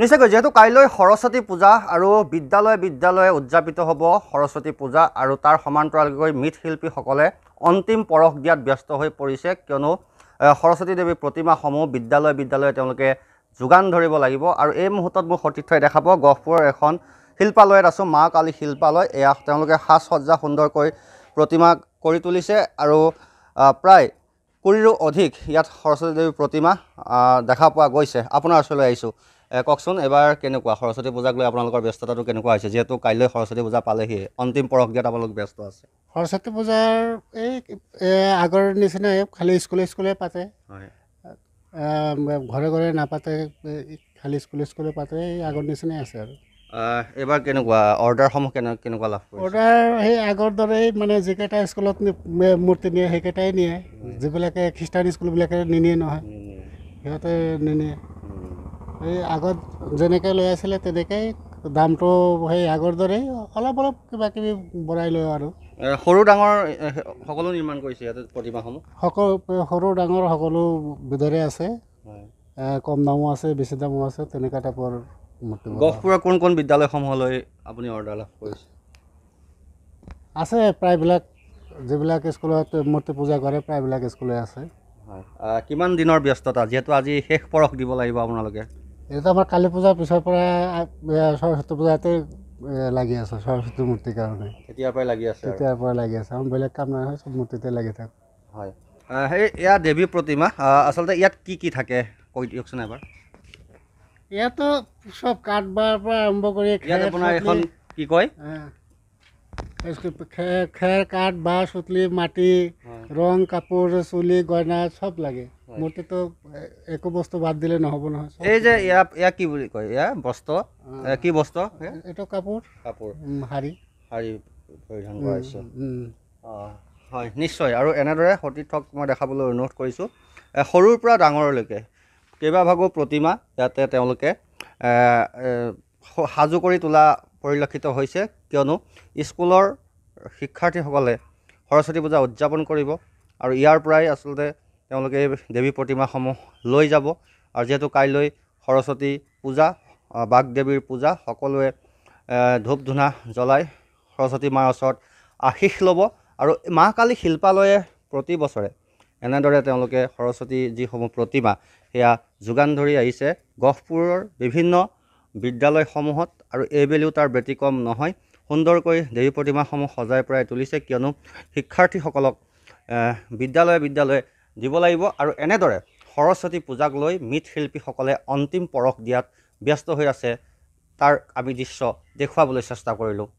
নিশ্চয়কৈ যিহেতু কাইলৈ সৰস্বতী পূজা আৰু বিদ্যালয় বিদ্যালয়ে উদযাপিত হ'ব সৰস্বতী পূজা আৰু তাৰ সমান্তৰালকৈ মৃৎশিল্পীসকলে অন্তিম পৰশ দিয়াত ব্যস্ত হৈ পৰিছে কিয়নো সৰস্বতী দেৱীৰ প্ৰতিমাসমূহ বিদ্যালয় বিদ্যালয়ে তেওঁলোকে যোগান ধৰিব লাগিব আৰু এই মুহূৰ্তত মোৰ সতীৰ্থই দেখা পাব গহপুৰৰ এখন শিল্পালয়ত আছোঁ মা কালী শিল্পালয় এয়া তেওঁলোকে সাজ সজ্জা সুন্দৰকৈ প্ৰতিমা কৰি তুলিছে আৰু প্ৰায় কুৰিৰো অধিক ইয়াত সৰস্বতী দেৱীৰ প্ৰতিমা দেখা পোৱা গৈছে আপোনাৰ ওচৰলৈ আহিছোঁ কওকচোন এবাৰ কেনেকুৱা সৰস্বতী পূজাক লৈ আপোনালোকৰ ব্যস্ততাটো কেনেকুৱা হৈছে যিহেতু কাইলৈ সৰস্বতী পূজা পালেহি অন্তিম পৰক্ৰিয়াত আপোনালোক ব্যস্ত আছে সৰস্বতী পূজাৰ এই আগৰ নিচিনাই খালি স্কুলে স্কুলে পাতে ঘৰে ঘৰে নাপাতে খালি স্কুলে স্কুলে পাতে এই আগৰ নিচিনাই আছে আৰু এইবাৰ কেনেকুৱা অৰ্ডাৰসমূহ কেনেকুৱা লাভ কৰে অৰ্ডাৰ সেই আগৰ দৰেই মানে যিকেইটা স্কুলত মূৰ্তি নিয়ে সেইকেইটাই নিয়ে যিবিলাকে খ্ৰীষ্টান স্কুলবিলাকে নিনিয়ে নহয় সিহঁতে নিনিয়ে এই আগত যেনেকৈ লৈ আছিলে তেনেকৈ দামটো সেই আগৰ দৰেই অলপ অলপ কিবা কিবি বঢ়াই লয় আৰু সৰু ডাঙৰ সকলো নিৰ্মাণ কৰিছে ইয়াতে প্ৰতিমাসমূহ সকলো সৰু ডাঙৰ সকলো বিধৰে আছে কম দামো আছে বেছি দামো আছে তেনেকুৱা টাইপৰ গহপুৰৰ কোন কোন বিদ্যালয়সমূহলৈ আপুনি অৰ্ডাৰ লাভ কৰিছে আছে প্ৰায়বিলাক যিবিলাক স্কুলত মূৰ্তি পূজা কৰে প্ৰায়বিলাক স্কুলে আছে কিমান দিনৰ ব্যস্ততা যিহেতু আজি শেষ পৰশ দিব লাগিব আপোনালোকে এইটো আমাৰ কালী পূজাৰ পিছৰ পৰা সৰস্বতী পূজাতে লাগি আছোঁ সৰস্বতী মূৰ্তিৰ কাৰণে কেতিয়াৰ পৰা লাগি আছে আমাৰ বেলেগ কাম নাই চব মূৰ্তিতে লাগি থাকোঁ হয় সেই দেৱী প্ৰতিমা আচলতে ইয়াত কি কি থাকে কৈ দিয়কচোন এবাৰ ইয়াতো চব কাঠ পৰা আৰম্ভ কৰি কি কয় খেৰ খেৰ কাঠ বাঁহ চুতলি মাটি ৰং কাপোৰ চুলি গইনা চব লাগে মোৰতো একো বস্তু বাদ দিলে নহ'ব নহয় এই যে ইয়াত কি বুলি কয় এয়া বস্ত্ৰ কি বস্ত্ৰ এইটো কাপোৰ কাপোৰ শাৰী শাৰী পৰিধান কৰাইছে হয় নিশ্চয় আৰু এনেদৰে সতীৰ্থক মই দেখাবলৈ অনুৰোধ কৰিছোঁ সৰুৰ পৰা ডাঙৰলৈকে কেইবাভাগো প্ৰতিমা ইয়াতে তেওঁলোকে সাজু কৰি তোলা পৰিলক্ষিত হৈছে কিয়নো স্কুলৰ শিক্ষাৰ্থীসকলে সৰস্বতী পূজা উদযাপন কৰিব আৰু ইয়াৰ পৰাই আচলতে তেওঁলোকে এই দেৱী প্ৰতিমাসমূহ লৈ যাব আৰু যিহেতু কাইলৈ সৰস্বতী পূজা বাঘ দেৱীৰ পূজা সকলোৱে ধূপ ধূনা জ্বলাই সৰস্বতী মাৰ ওচৰত আশীষ ল'ব আৰু কালী শিল্পালয়ে প্ৰতি বছৰে এনেদৰে তেওঁলোকে সৰস্বতী যিসমূহ প্ৰতিমা সেয়া যোগান ধৰি আহিছে গহপুৰৰ বিভিন্ন বিদ্যালয়সমূহত আৰু এইবেলিও তাৰ ব্যতিক্ৰম নহয় সুন্দৰকৈ দেৱী প্ৰতিমাসমূহ সজাই পৰাই তুলিছে কিয়নো শিক্ষাৰ্থীসকলক বিদ্যালয়ে বিদ্যালয়ে দিব লাগিব আৰু এনেদৰে সৰস্বতী পূজাক লৈ মৃৎশিল্পীসকলে অন্তিম পৰশ দিয়াত ব্যস্ত হৈ আছে তাৰ আমি দৃশ্য দেখুৱাবলৈ চেষ্টা কৰিলোঁ